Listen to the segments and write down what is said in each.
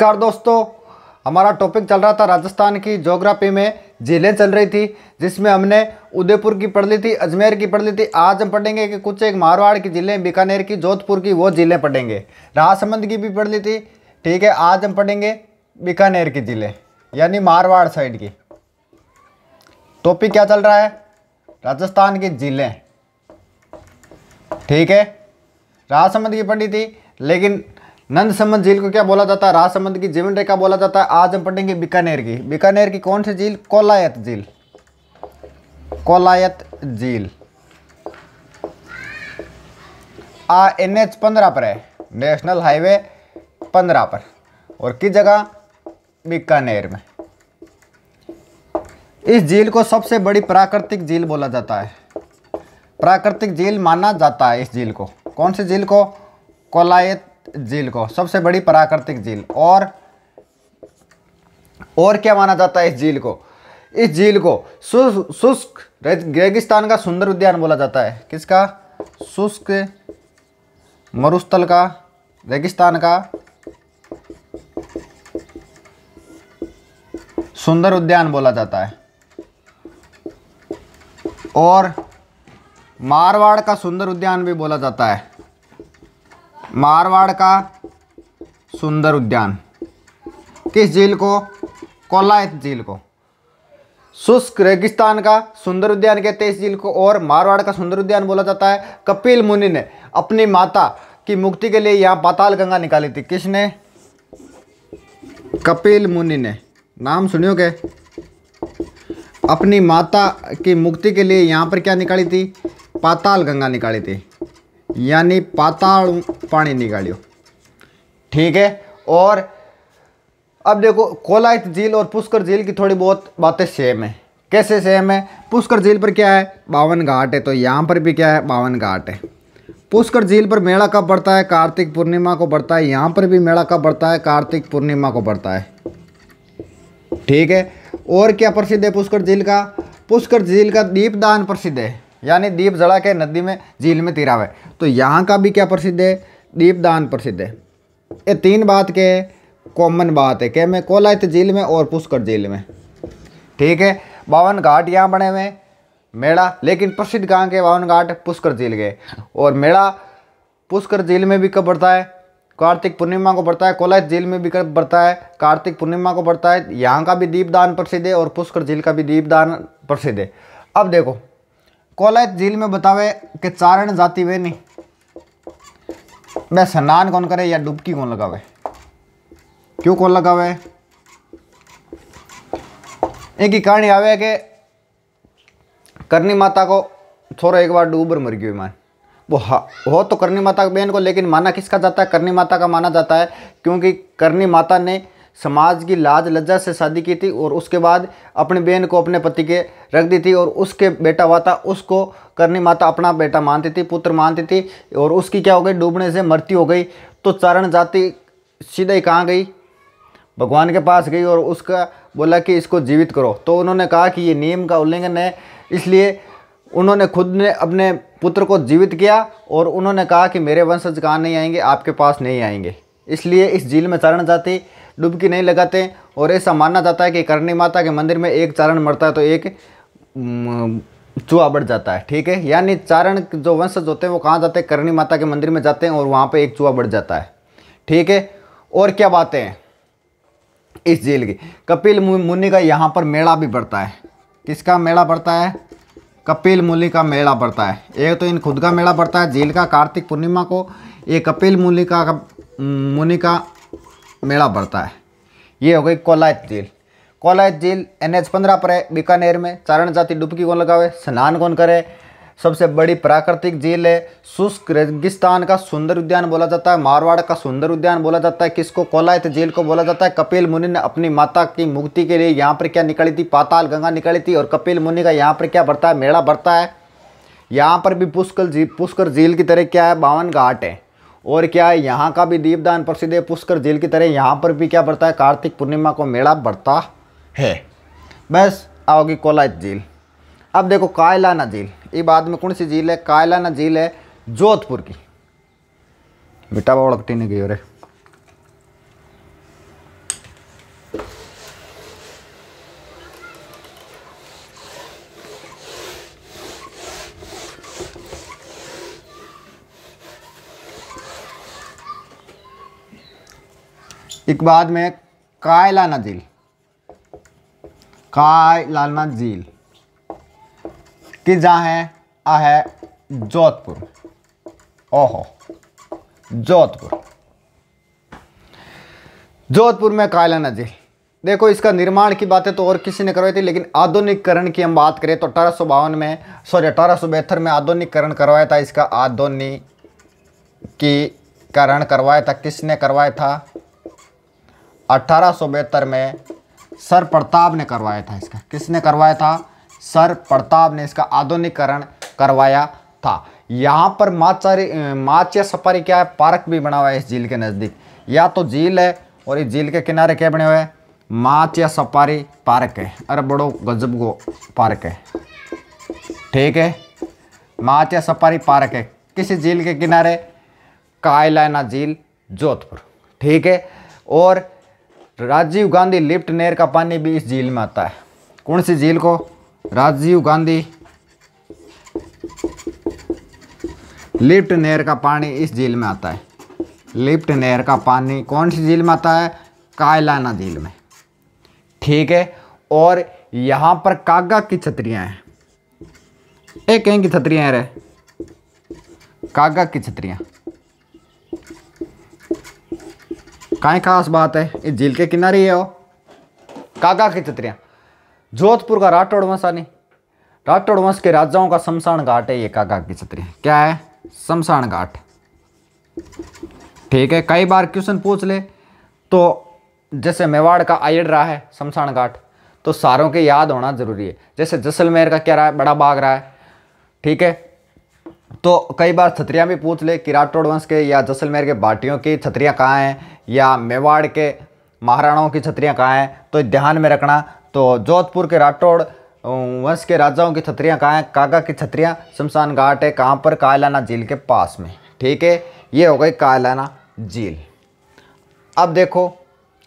नमस्कार दोस्तों हमारा टॉपिक चल रहा था राजस्थान की जोग्राफी में जिले चल रही थी जिसमें हमने उदयपुर की पढ़ ली थी अजमेर की पढ़ ली थी आज हम पढ़ेंगे कि कुछ एक मारवाड़ की जिले बीकानेर की जोधपुर की वो जिले पढ़ेंगे राजसमंद की भी पढ़ ली थी ठीक है आज हम पढ़ेंगे बीकानेर की जिले यानी मारवाड़ साइड की टॉपिक क्या चल रहा है राजस्थान की जिले ठीक है राजसमंद की पढ़ी थी लेकिन नंद संबंध झील को क्या बोला जाता है राज संबंध की जीवन रेखा बोला जाता है आज हम पढ़ेंगे बीकानेर की बीकानेर की कौन सी झील कोलायत झील कोलायत झील आ एन एच पंद्रह पर है नेशनल हाईवे पंद्रह पर और किस जगह बीकानेर में इस झील को सबसे बड़ी प्राकृतिक झील बोला जाता है प्राकृतिक झील माना जाता है इस झील को कौन सी झील को कोलायत झील को सबसे बड़ी प्राकृतिक झील और और क्या माना जाता है इस झील को इस झील को शुष्क रेगिस्तान का सुंदर उद्यान बोला जाता है किसका शुष्क मरुस्थल का रेगिस्तान का सुंदर उद्यान बोला जाता है और मारवाड़ का सुंदर उद्यान भी बोला जाता है मारवाड़ का सुंदर उद्यान किस झील को कोलायत झील को शुष्क रेगिस्तान का सुंदर उद्यान कहते हैं इस झील को और मारवाड़ का सुंदर उद्यान बोला जाता है कपिल मुनि ने अपनी माता की मुक्ति के लिए यहाँ पाताल गंगा निकाली थी किसने कपिल मुनि ने नाम सुनियो के अपनी माता की मुक्ति के लिए यहाँ पर क्या निकाली थी पाताल गंगा निकाली थी यानी पाताल पानी निकालियो ठीक है और अब देखो कोलायत झील और पुष्कर झील की थोड़ी बहुत बातें सेम है कैसे सेम है पुष्कर झील पर क्या है बावन घाट है तो यहाँ पर भी क्या है बावन घाट है पुष्कर झील पर मेला कब बढ़ता है कार्तिक पूर्णिमा को बढ़ता है यहाँ पर भी मेला कब बढ़ता है कार्तिक पूर्णिमा को बढ़ता है ठीक है और क्या प्रसिद्ध है पुष्कर झील का पुष्कर झील का दीपदान प्रसिद्ध है यानी दीप जड़ा के नदी में झील में तिरावे है तो यहाँ का भी क्या प्रसिद्ध है दीपदान प्रसिद्ध है ये तीन बात के कॉमन बात है कि मैं कोलायत झील में और पुष्कर झील में ठीक है बावन घाट यहाँ बने हुए मेला लेकिन प्रसिद्ध कहाँ के बावन घाट पुष्कर झील के और मेला पुष्कर झील में भी कब बढ़ता है कार्तिक पूर्णिमा को बढ़ता है कोलायत झील में भी कब बढ़ता है कार्तिक पूर्णिमा को बढ़ता है यहाँ का भी दीपदान प्रसिद्ध है और पुष्कर झील का भी दीपदान प्रसिद्ध है अब देखो कोलायत झील में बतावे कि चारण जाति वे नहीं मैं स्नान कौन करे या डुबकी कौन लगावे क्यों कौन लगावे एक ही कहानी आवे के करनी माता को थोड़ा एक बार डूबर मर गयो मान वो हा हो तो करनी माता बहन को लेकिन माना किसका जाता है करनी माता का माना जाता है क्योंकि करनी माता ने समाज की लाज लज्जा से शादी की थी और उसके बाद अपनी बहन को अपने पति के रख दी थी और उसके बेटा हुआ था उसको करनी माता अपना बेटा मानती थी पुत्र मानती थी और उसकी क्या हो गई डूबने से मृत्यु हो गई तो चारण जाति सीधे ही कहाँ गई भगवान के पास गई और उसका बोला कि इसको जीवित करो तो उन्होंने कहा कि ये नियम का उल्लंघन है इसलिए उन्होंने खुद ने अपने पुत्र को जीवित किया और उन्होंने कहा कि मेरे वंशज कहाँ नहीं आएंगे आपके पास नहीं आएंगे इसलिए इस झील में चारण जाति डुबकी नहीं लगाते और ऐसा माना जाता है कि करणी माता के मंदिर में एक चारण मरता है तो एक चूहा बढ़ जाता है ठीक है यानी चारण जो वंशज होते हैं वो कहाँ जाते हैं करणी माता के मंदिर में जाते हैं और वहाँ पर एक चूहा बढ़ जाता है ठीक है और क्या बातें हैं इस झील की कपिल मुनि का यहाँ पर मेला भी बढ़ता है किसका मेला बढ़ता है कपिल मुनि का मेला बढ़ता है एक तो इन खुद का मेला बढ़ता है झील का कार्तिक पूर्णिमा को ये कपिल मुनि का मुनि का मेला भरता है ये हो गई कोलायत झील कोलायत झील एन एच पंद्रह पर है बीकानेर में चारण जाति डुबकी कौन लगावे स्नान कौन करे सबसे बड़ी प्राकृतिक झील है शुष्क रेगिस्तान का सुंदर उद्यान बोला जाता है मारवाड़ का सुंदर उद्यान बोला जाता है किसको कोलायत झील को बोला जाता है कपिल मुनि ने अपनी माता की मुक्ति के लिए यहाँ पर क्या निकली थी पाताल गंगा निकली थी और कपिल मुनि का यहाँ पर क्या बढ़ता है मेला बढ़ता है यहाँ पर भी पुष्कर झील पुष्कर झील की तरह क्या है बावन घाट है और क्या है यहाँ का भी दीपदान प्रसिद्ध है पुष्कर झील की तरह यहाँ पर भी क्या बढ़ता है कार्तिक पूर्णिमा को मेला बढ़ता है बस आओगी कोलायत झील अब देखो कायलाना झील ये बाद में कौन सी झील है कायलाना झील है जोधपुर की बेटा बावड़कटी नहीं गई और एक बाद में कायलाना झील कायलाना झील कि जहाँ है आ है जोधपुर ओहो जोधपुर जोधपुर में कायलाना झील देखो इसका निर्माण की बातें तो और किसी ने करवाई थी लेकिन आधुनिकरण की हम बात करें तो अठारह बावन में सॉरी अठारह में आधुनिकरण करवाया था इसका आधुनिकीकरण करवाया था किसने करवाया था अठारह में सर प्रताप ने करवाया था इसका किसने करवाया था सर प्रताप ने इसका आधुनिकरण करवाया था यहाँ पर माचारी माच या सफारी क्या है पार्क भी बना हुआ है इस झील के नज़दीक या तो झील है और इस झील के किनारे क्या बने हुए हैं माच या सफारी पार्क है अरे बड़ो गजब गो पार्क है ठीक है माच या सफारी पार्क है किसी झील के किनारे कायलाना झील जोधपुर ठीक है और राजीव गांधी लिफ्ट नहर का पानी भी इस झील में आता है कौन सी झील को राजीव गांधी लिफ्ट नहर का पानी इस झील में आता है लिफ्ट नहर का पानी कौन सी झील में आता है कायलाना झील में ठीक है और यहाँ पर कागा की छतरियाँ हैं एक कहीं की छतरियाँ रहे कागा की छतरियाँ का खास बात है ये झील के किनारे है वो काका की चित्रिया जोधपुर का राठौड़ वंश आने राठौड़ वंश के राजाओं का शमशान घाट है ये काका की चित्रियाँ क्या है शमशान घाट ठीक है कई बार क्वेश्चन पूछ ले तो जैसे मेवाड़ का आयड़ रहा है शमशान घाट तो सारों के याद होना जरूरी है जैसे जैसलमेर का क्या रहा है बड़ा बाग रहा है ठीक है तो कई बार छतरियाँ भी पूछ ले किराटोड़ वंश के या जैसलमेर के बाटियों की छतरियाँ कहाँ हैं या मेवाड़ के महाराणाओं की छतरियाँ कहाँ हैं तो ध्यान में रखना तो जोधपुर के राठौड़ वंश के राजाओं की छतरियाँ कहाँ हैं काका की छतरियाँ शमशान घाट है कहाँ पर कायलाना झील के पास में ठीक है ये हो गई कायलाना झील अब देखो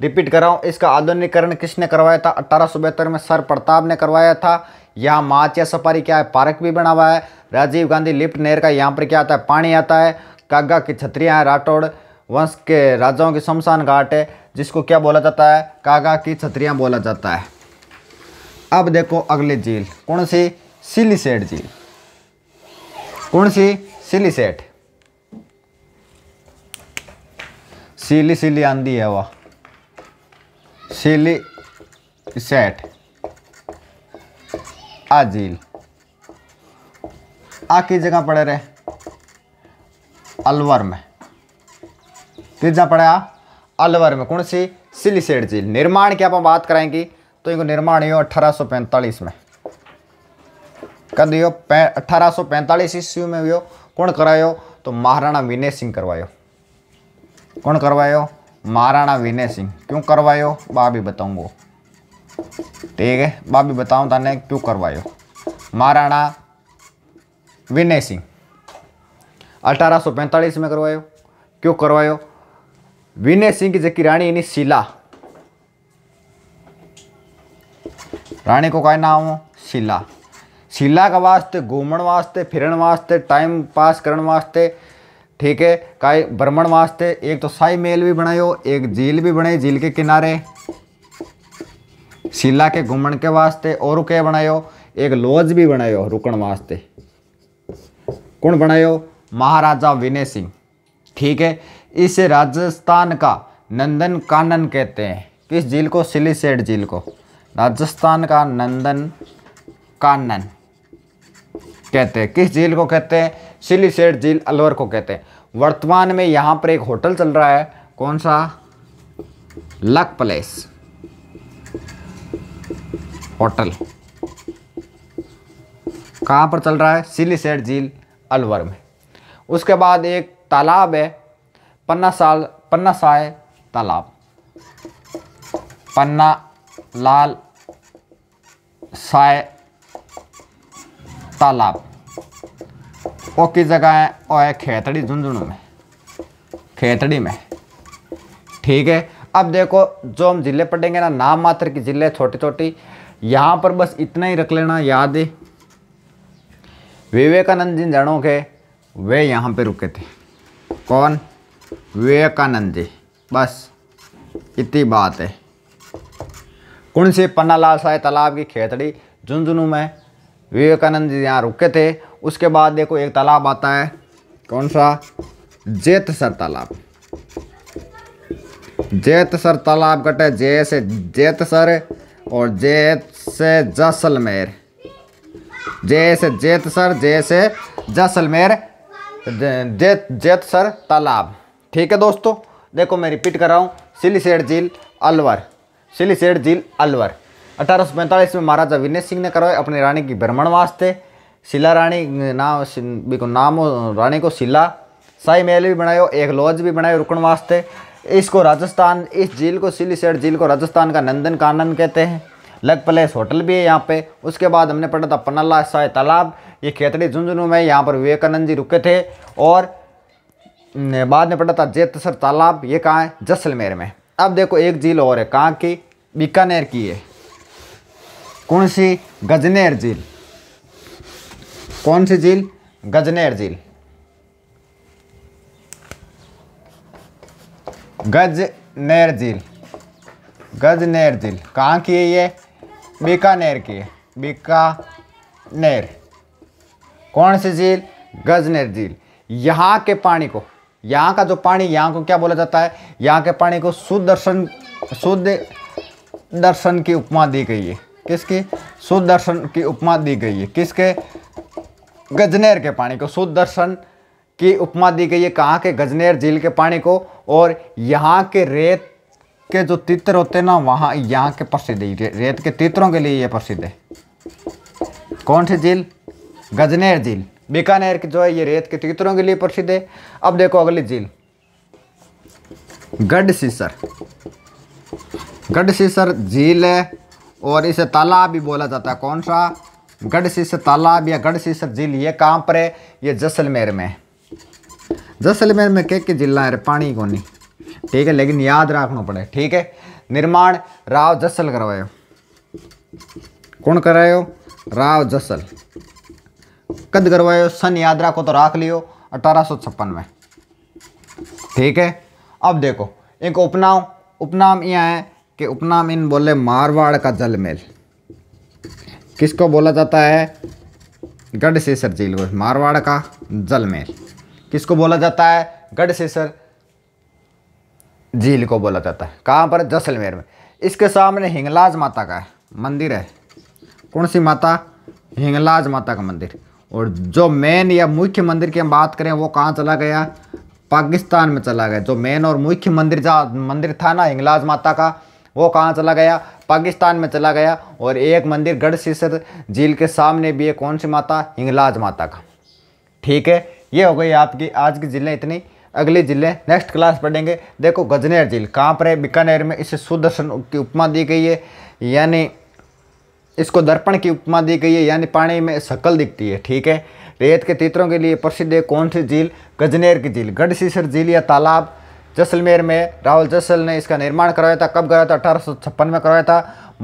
रिपीट कर रहा हूँ इसका आधुनिकीकरण किसने करवाया था अट्ठारह में सर प्रताप ने करवाया था यहाँ माचिया सफारी क्या है पार्क भी बना हुआ है राजीव गांधी लिफ्ट नहर का यहाँ पर क्या आता है पानी आता है कागा की छतरियाँ हैं राठौड़ वंश के राजाओं की शमशान घाट है जिसको क्या बोला जाता है कागा की छतरियाँ बोला जाता है अब देखो अगली झील कौन सी सिलीसेट झील कौन सी सिलीसेट सीली सीली आंधी है वह सीली सेट आ झील आ किस जगह पड़े रहे अलवर में किस जगह पड़े आ अलवर में कौन सी सिलीसेट झील निर्माण की आप बात कराएंगे तो इनको निर्माण हुआ अठारह में कद यो अठारह सौ पैंतालीस ईस्वी में हुयो कौन करायो तो महाराणा विनय सिंह करवायो कौन करवायो महाराणा विनय सिंह क्यों करवायो बा भी ठीक है बा भी बताऊँ ताने क्यों करवायो महाराणा विनय सिंह पैंतालीस में करवायो क्यों करवायो विनय सिंह की जकी रानी इनी शिला रानी को कहना नाम हो शिला शिला का वास्ते घूमण वास्ते फिरण वास्ते टाइम पास करण वास्ते ठीक है काय भ्रमण वास्ते एक तो साई मेल भी बनायो एक झील भी बनाई झील के किनारे शिला के घूमण के वास्ते और क्या बनायो एक लॉज भी बनायो रुकण वास्ते कौन बनायो महाराजा विनय सिंह ठीक है इसे राजस्थान का नंदन कानन कहते हैं किस झील को सिलीसेट झील को राजस्थान का नंदन कानन कहते हैं किस झील को कहते हैं सिलीसेट झील अलवर को कहते हैं वर्तमान में यहाँ पर एक होटल चल रहा है कौन सा लक प्लेस होटल कहाँ पर चल रहा है सिलीसेट झील अलवर में उसके बाद एक तालाब है पन्ना साल पन्ना साय तालाब पन्ना लाल साय तालाब और की जगह है और है खेतड़ी झुंझुनू में खेतड़ी में ठीक है अब देखो जो हम ज़िले पढ़ेंगे ना नाम मात्र की ज़िले छोटी छोटी यहाँ पर बस इतना ही रख लेना याद है विवेकानंद जिन जड़ों के वे यहाँ पे रुके थे कौन विवेकानंद जी बस इतनी बात है कुंड से पन्नालाल साहे तालाब की खेतड़ी झुंझुनू में विवेकानंद जी यहाँ रुके थे उसके बाद देखो एक तालाब आता है कौन सा जेतसर तालाब जेतसर तालाब कटे जे से जेतसर और जैत से जैसलमेर जय से जेत सर जय से जैसलमेर जेत जेत सर तालाब ठीक है दोस्तों देखो मैं रिपीट कर रहा हूँ सेठ झील अलवर सेठ झील अलवर अठारह में महाराजा विनय सिंह ने करवाए अपनी रानी की भ्रमण वास्ते शिला रानी नाम बिल्कुल नाम रानी को शिला शाही महल भी बनाए एक लॉज भी बनाए रुकण वास्ते इसको राजस्थान इस झील को सेठ झील को राजस्थान का नंदन कानन कहते हैं लग प्लेस होटल भी है यहाँ पे उसके बाद हमने पढ़ा था पन्नाला साय तालाब ये खेतड़ी झुंझुनू में यहाँ पर विवेकानंद जी रुके थे और बाद में पढ़ा था जेतसर तालाब ये कहाँ है जैसलमेर में अब देखो एक झील और है कहाँ की बीकानेर की है कौन सी गजनेर झील कौन सी झील गजनेर झील गजनेर झील गजनेर झील कहाँ की है ये बीकानेर की है बीकानेर कौन सी झील गजनेर झील यहाँ के पानी को यहाँ का जो पानी यहाँ को क्या बोला जाता है यहाँ के पानी को शुद्ध दर्शन शुद्ध दर्शन की उपमा दी गई है किसकी शुद्ध दर्शन की उपमा दी गई है किसके गजनेर के पानी को शुद्ध दर्शन की उपमा दी गई है कहाँ के गजनेर झील के पानी को और यहाँ के रेत के जो तितर होते हैं ना वहाँ यहाँ के प्रसिद्ध है रेत के तितरों के लिए ये प्रसिद्ध है कौन सी झील गजनेर झील बीकानेर की जो है ये रेत के तितरों के लिए प्रसिद्ध है अब देखो अगली झील गढ़ सीसर गढ़ सीसर झील है और इसे तालाब भी बोला जाता है कौन सा गढ़ सीसर तालाब या गढ़ सीसर झील ये कहाँ पर है ये जैसलमेर में जैसलमेर में क्या के झील है पानी को नहीं ठीक है लेकिन याद रखना पड़े ठीक है निर्माण राव जसल करवायो कौन करायो राव जसल कद करवायो सन याद रखो तो राख लियो अठारह में ठीक है अब देखो एक उपनाम उपनाम यह है कि उपनाम इन बोले मारवाड़ का जलमेल किसको बोला जाता है गढ़ सेसर झील को मारवाड़ का जलमेल किसको बोला जाता है गढ़ सेसर झील को बोला जाता है कहाँ पर जैसलमेर में इसके सामने हिंगलाज माता का है मंदिर है कौन सी माता हिंगलाज माता का मंदिर और जो मेन या मुख्य मंदिर की हम बात करें वो कहाँ चला गया पाकिस्तान में चला गया जो मेन और मुख्य मंदिर जहाँ मंदिर था ना हिंगलाज माता का वो कहाँ चला गया पाकिस्तान में चला गया और एक मंदिर गढ़ झील के सामने भी है कौन सी माता हिंगलाज माता का ठीक है ये हो गई आपकी आज की जिले इतनी अगले जिले नेक्स्ट क्लास पढ़ेंगे देखो गजनेर झील कहाँ पर है बीकानेर में इसे सुदर्शन की उपमा दी गई है यानी इसको दर्पण की उपमा दी गई है यानी पानी में सकल दिखती है ठीक है रेत के तीतरों के लिए प्रसिद्ध है कौन सी झील गजनेर की झील गढ़सीसर झील या तालाब जैसलमेर में राहुल जैसल ने इसका निर्माण करवाया था कब कराया था अठारह में करवाया था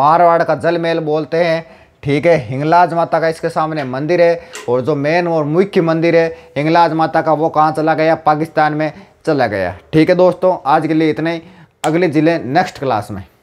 मारवाड़ का जल बोलते हैं ठीक है हिंगलाज माता का इसके सामने मंदिर है और जो मेन और मुख्य मंदिर है हिंगलाज माता का वो कहाँ चला गया पाकिस्तान में चला गया ठीक है दोस्तों आज के लिए इतने ही अगले ज़िले नेक्स्ट क्लास में